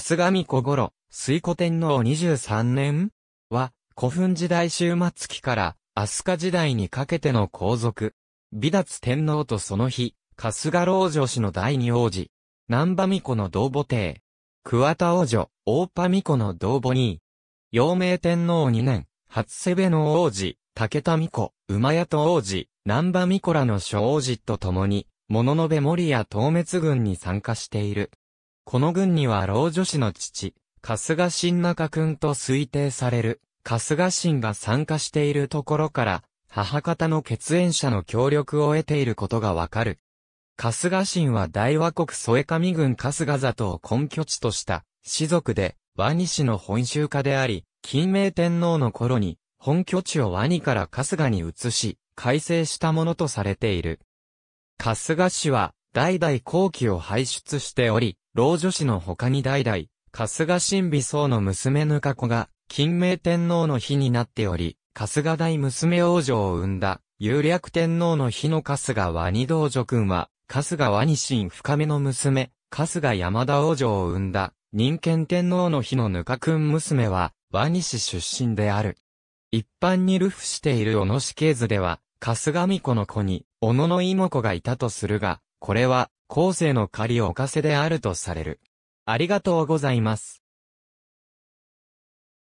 春日御子ろ、水古天皇23年は、古墳時代終末期から、飛鳥時代にかけての皇族。美達天皇とその日、春日老女氏の第二王子。南波巫女の同母帝。桑田王女、大波巫女の同母に。陽明天皇2年、初瀬部の王子、武田巫女、馬屋と王子、南波巫女らの諸王子と共に、物の部守屋東滅軍に参加している。この軍には老女子の父、春日新中君と推定される、春日新が参加しているところから、母方の血縁者の協力を得ていることがわかる。春日新は大和国添上郡春日里を根拠地とした、氏族で、和西の本州家であり、金明天皇の頃に、本拠地を和にから春日に移し、改正したものとされている。春日氏は、代々後期を輩出しており、老女子の他に代々、春日新美僧の娘ぬか子が、金明天皇の日になっており、春日大娘王女を生んだ、有略天皇の日の春日ワニ道女君は、春日ワニ神深めの娘、春日山田王女を生んだ、人権天皇の日のぬか君娘は、ワニ氏出身である。一般に流布している小野氏系図では、春日美子の子に、小野の妹子がいたとするが、これは、後世の借りをおかせであるとされる。ありがとうございます。